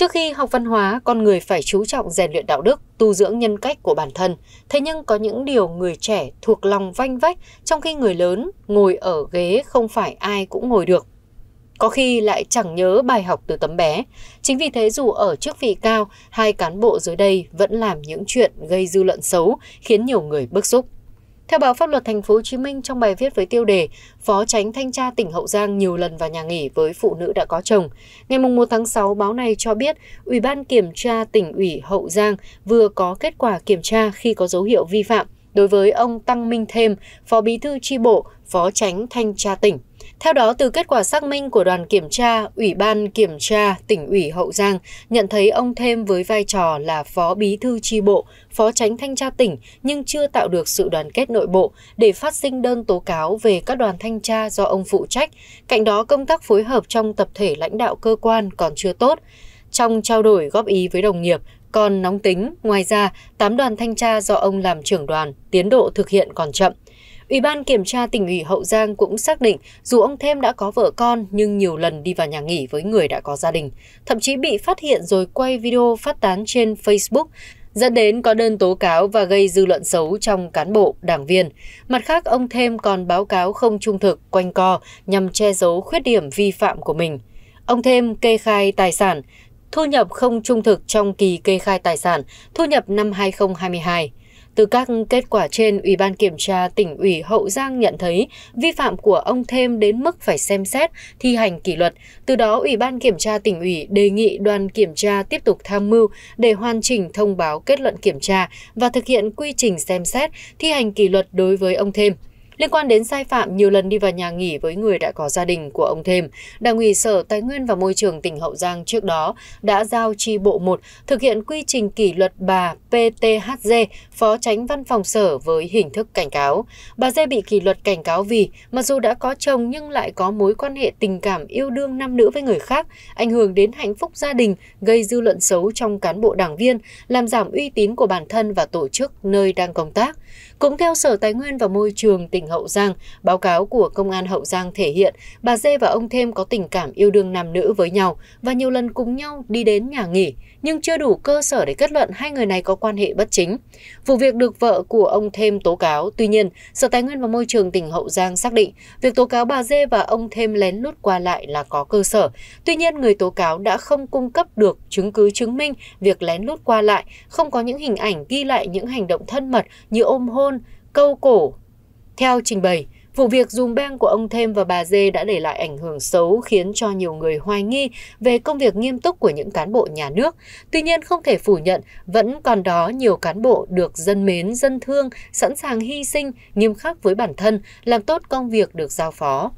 Trước khi học văn hóa, con người phải chú trọng rèn luyện đạo đức, tu dưỡng nhân cách của bản thân. Thế nhưng có những điều người trẻ thuộc lòng vanh vách, trong khi người lớn ngồi ở ghế không phải ai cũng ngồi được. Có khi lại chẳng nhớ bài học từ tấm bé. Chính vì thế dù ở chức vị cao, hai cán bộ dưới đây vẫn làm những chuyện gây dư luận xấu, khiến nhiều người bức xúc. Theo báo pháp luật thành phố Hồ Chí Minh trong bài viết với tiêu đề Phó tránh thanh tra tỉnh Hậu Giang nhiều lần vào nhà nghỉ với phụ nữ đã có chồng, ngày 1 tháng 6 báo này cho biết Ủy ban kiểm tra tỉnh ủy Hậu Giang vừa có kết quả kiểm tra khi có dấu hiệu vi phạm đối với ông Tăng Minh Thêm, Phó Bí thư tri bộ, Phó tránh thanh tra tỉnh. Theo đó, từ kết quả xác minh của đoàn kiểm tra, Ủy ban Kiểm tra tỉnh ủy Hậu Giang nhận thấy ông Thêm với vai trò là phó bí thư tri bộ, phó tránh thanh tra tỉnh nhưng chưa tạo được sự đoàn kết nội bộ để phát sinh đơn tố cáo về các đoàn thanh tra do ông phụ trách. Cạnh đó, công tác phối hợp trong tập thể lãnh đạo cơ quan còn chưa tốt. Trong trao đổi góp ý với đồng nghiệp, còn nóng tính, ngoài ra, 8 đoàn thanh tra do ông làm trưởng đoàn, tiến độ thực hiện còn chậm. Ủy ban kiểm tra tỉnh ủy Hậu Giang cũng xác định dù ông Thêm đã có vợ con nhưng nhiều lần đi vào nhà nghỉ với người đã có gia đình, thậm chí bị phát hiện rồi quay video phát tán trên Facebook dẫn đến có đơn tố cáo và gây dư luận xấu trong cán bộ, đảng viên. Mặt khác, ông Thêm còn báo cáo không trung thực, quanh co nhằm che giấu khuyết điểm vi phạm của mình. Ông Thêm kê khai tài sản, thu nhập không trung thực trong kỳ kê khai tài sản, thu nhập năm 2022 từ các kết quả trên, Ủy ban Kiểm tra tỉnh ủy Hậu Giang nhận thấy vi phạm của ông Thêm đến mức phải xem xét, thi hành kỷ luật. Từ đó, Ủy ban Kiểm tra tỉnh ủy đề nghị đoàn kiểm tra tiếp tục tham mưu để hoàn chỉnh thông báo kết luận kiểm tra và thực hiện quy trình xem xét, thi hành kỷ luật đối với ông Thêm. Liên quan đến sai phạm nhiều lần đi vào nhà nghỉ với người đã có gia đình của ông Thêm, Đảng ủy Sở Tài nguyên và Môi trường tỉnh Hậu Giang trước đó đã giao chi bộ 1 thực hiện quy trình kỷ luật bà PTHG, Phó Tránh Văn phòng Sở với hình thức cảnh cáo. Bà Dê bị kỷ luật cảnh cáo vì mặc dù đã có chồng nhưng lại có mối quan hệ tình cảm yêu đương nam nữ với người khác, ảnh hưởng đến hạnh phúc gia đình, gây dư luận xấu trong cán bộ đảng viên, làm giảm uy tín của bản thân và tổ chức nơi đang công tác. Cũng theo Sở Tài nguyên và Môi trường tỉnh Hậu Giang, báo cáo của Công an Hậu Giang thể hiện bà Dê và ông Thêm có tình cảm yêu đương nam nữ với nhau và nhiều lần cùng nhau đi đến nhà nghỉ, nhưng chưa đủ cơ sở để kết luận hai người này có quan hệ bất chính. Vụ việc được vợ của ông Thêm tố cáo, tuy nhiên, Sở Tài nguyên và Môi trường tỉnh Hậu Giang xác định việc tố cáo bà Dê và ông Thêm lén lút qua lại là có cơ sở. Tuy nhiên, người tố cáo đã không cung cấp được chứng cứ chứng minh việc lén lút qua lại, không có những hình ảnh ghi lại những hành động thân mật như ôm hôn, câu cổ, theo trình bày vụ việc dùm beng của ông thêm và bà dê đã để lại ảnh hưởng xấu khiến cho nhiều người hoài nghi về công việc nghiêm túc của những cán bộ nhà nước tuy nhiên không thể phủ nhận vẫn còn đó nhiều cán bộ được dân mến dân thương sẵn sàng hy sinh nghiêm khắc với bản thân làm tốt công việc được giao phó